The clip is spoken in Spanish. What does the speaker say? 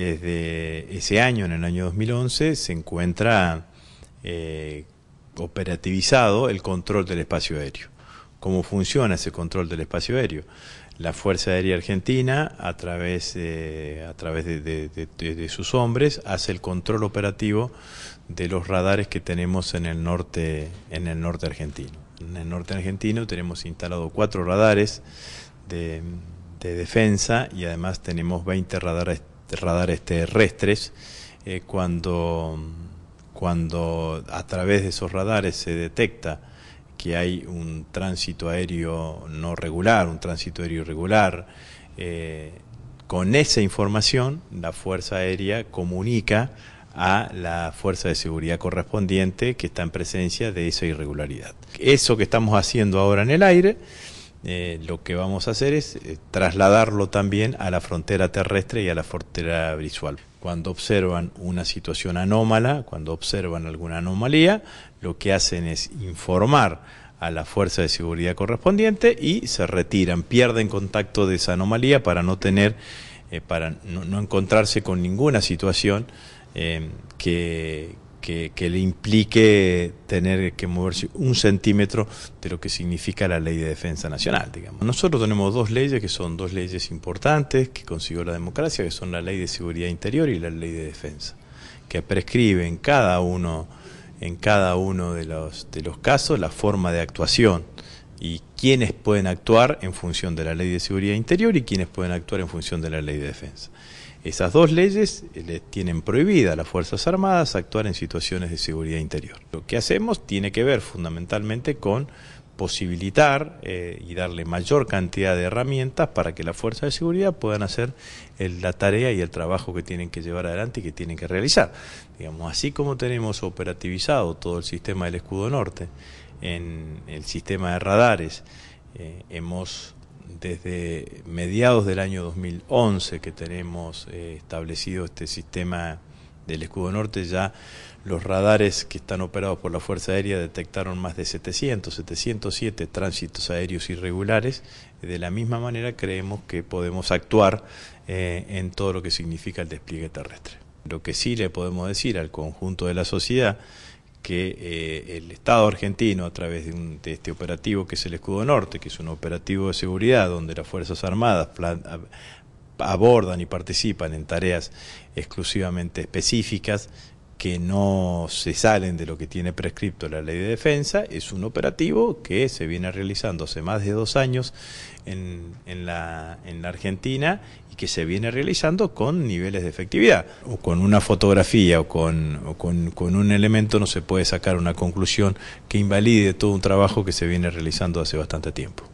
desde ese año, en el año 2011, se encuentra eh, operativizado el control del espacio aéreo. ¿Cómo funciona ese control del espacio aéreo? La Fuerza Aérea Argentina, a través, eh, a través de, sus hombres, hace el control operativo de los radares que tenemos en el norte, en el norte argentino. En el norte argentino tenemos instalados cuatro radares de, defensa y además tenemos 20 radares radares terrestres, eh, cuando, cuando a través de esos radares se detecta que hay un tránsito aéreo no regular, un tránsito aéreo irregular, eh, con esa información la Fuerza Aérea comunica a la fuerza de seguridad correspondiente que está en presencia de esa irregularidad. Eso que estamos haciendo ahora en el aire eh, lo que vamos a hacer es eh, trasladarlo también a la frontera terrestre y a la frontera visual. Cuando observan una situación anómala, cuando observan alguna anomalía, lo que hacen es informar a la fuerza de seguridad correspondiente y se retiran, pierden contacto de esa anomalía para no tener, eh, para no, encontrarse con ninguna situación que, que, le implique tener que moverse un centímetro de lo que significa la ley de defensa nacional, digamos. Nosotros tenemos dos leyes que son dos leyes importantes que consiguió la democracia, que son la ley de seguridad interior y la ley de defensa, que prescriben cada uno en cada uno de los, de los casos la forma de actuación y quiénes pueden actuar en función de la ley de seguridad interior y quiénes pueden actuar en función de la ley de defensa. Esas dos leyes eh, les tienen prohibida a las Fuerzas Armadas actuar en situaciones de seguridad interior. Lo que hacemos tiene que ver fundamentalmente con posibilitar eh, y darle mayor cantidad de herramientas para que las fuerzas de seguridad puedan hacer la tarea y el trabajo que tienen que llevar adelante y que tienen que realizar. Digamos, así como tenemos operativizado todo el sistema del escudo norte, en el sistema de radares. Eh, hemos desde mediados del año 2011 que tenemos eh, establecido este sistema del escudo norte, ya los radares que están operados por la Fuerza Aérea detectaron más de 700, 707 tránsitos aéreos irregulares. De la misma manera creemos que podemos actuar eh, en todo lo que significa el despliegue terrestre. Lo que sí le podemos decir al conjunto de la sociedad que eh, el Estado argentino, a través de, un, este operativo que es el Escudo Norte, que es un operativo de seguridad donde las Fuerzas Armadas abordan y participan en tareas exclusivamente específicas que no se salen de lo que tiene prescripto la ley de defensa, es un operativo que se viene realizando hace más de dos años en, en, la, en la Argentina y que se viene realizando con niveles de efectividad. O con una fotografía o con, con, con un elemento no se puede sacar una conclusión que invalide todo un trabajo que se viene realizando hace bastante tiempo.